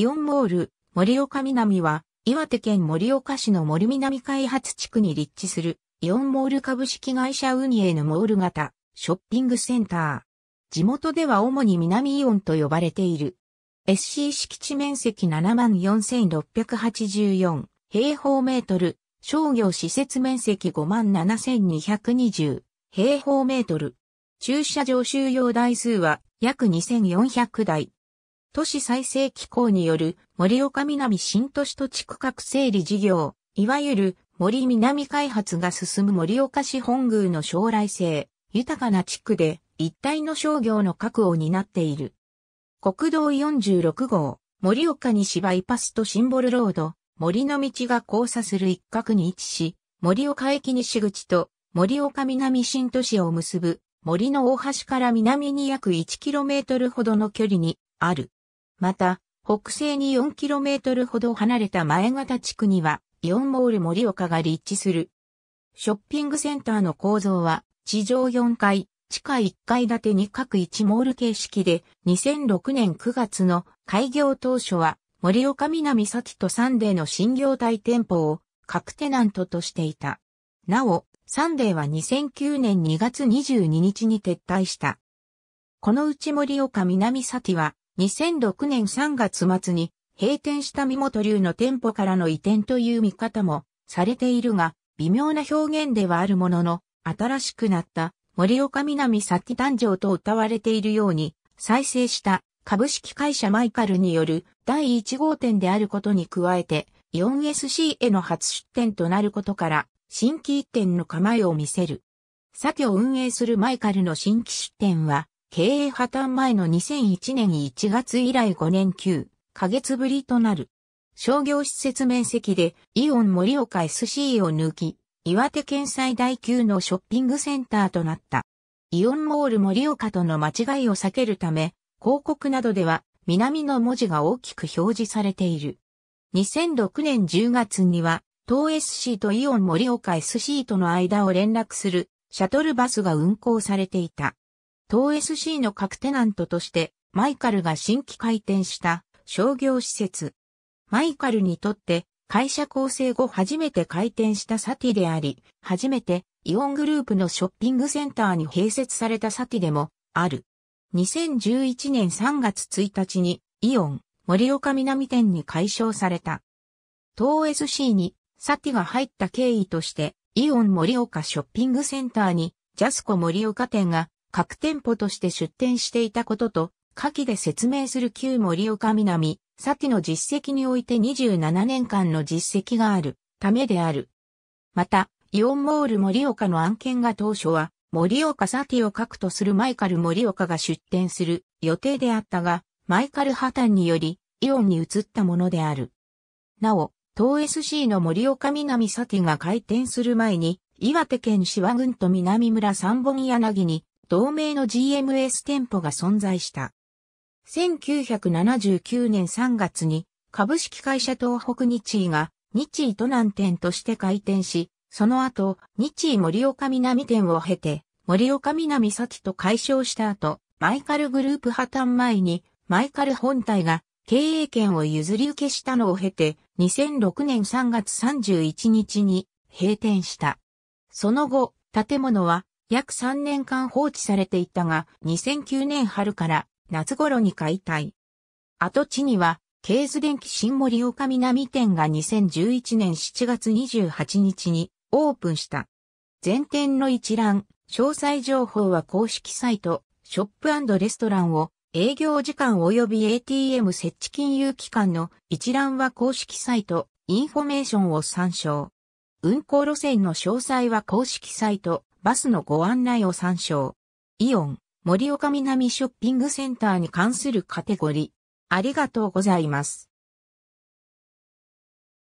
イオンモール、森岡南は、岩手県森岡市の森南開発地区に立地する、イオンモール株式会社運営のモール型、ショッピングセンター。地元では主に南イオンと呼ばれている。SC 敷地面積74,684平方メートル、商業施設面積57,220平方メートル。駐車場収容台数は約2400台。都市再生機構による森岡南新都市土地区画整理事業、いわゆる森南開発が進む森岡市本宮の将来性、豊かな地区で一体の商業の核を担っている。国道46号、森岡西バイパスとシンボルロード、森の道が交差する一角に位置し、森岡駅西口と森岡南新都市を結ぶ森の大橋から南に約 1km ほどの距離にある。また、北西に 4km ほど離れた前型地区には、イオンモール森岡が立地する。ショッピングセンターの構造は、地上4階、地下1階建てに各1モール形式で、2006年9月の開業当初は、森岡南崎とサンデーの新業態店舗を各テナントとしていた。なお、サンデーは2009年2月22日に撤退した。このうち森岡南崎は、2006年3月末に閉店した三本流の店舗からの移転という見方もされているが、微妙な表現ではあるものの、新しくなった森岡南さっき誕生と歌われているように、再生した株式会社マイカルによる第1号店であることに加えて、4 SC への初出店となることから、新規一店の構えを見せる。先を運営するマイカルの新規出店は、経営破綻前の2001年1月以来5年9ヶ月ぶりとなる。商業施設面積でイオン森岡 SC を抜き、岩手県最大級のショッピングセンターとなった。イオンモール森岡との間違いを避けるため、広告などでは南の文字が大きく表示されている。2006年10月には、東 SC とイオン森岡 SC との間を連絡するシャトルバスが運行されていた。東 SC の各テナントとして、マイカルが新規開店した商業施設。マイカルにとって会社構成後初めて開店したサティであり、初めてイオングループのショッピングセンターに併設されたサティでもある。2011年3月1日にイオン森岡南店に解消された。東 SC にサティが入った経緯として、イオン森岡ショッピングセンターにジャスコ森岡店が各店舗として出店していたことと、下記で説明する旧森岡南、サティの実績において27年間の実績があるためである。また、イオンモール森岡の案件が当初は、森岡サティを核とするマイカル森岡が出店する予定であったが、マイカル破綻により、イオンに移ったものである。なお、東 SC の森岡南サティが開店する前に、岩手県志和郡と南村三本柳に同名の GMS 店舗が存在した。1979年3月に株式会社東北日医が日医都南店として開店し、その後、日医森岡南店を経て、森岡南先と解消した後、マイカルグループ破綻前に、マイカル本体が経営権を譲り受けしたのを経て、2006年3月31日に閉店した。その後、建物は約3年間放置されていたが、2009年春から夏頃に解体。跡地には、ケーズ電機新森岡南店が2011年7月28日にオープンした。前店の一覧、詳細情報は公式サイト、ショップレストランを、営業時間及び ATM 設置金融機関の一覧は公式サイト、インフォメーションを参照。運行路線の詳細は公式サイト、バスのご案内を参照。イオン、森岡南ショッピングセンターに関するカテゴリー。ありがとうございます。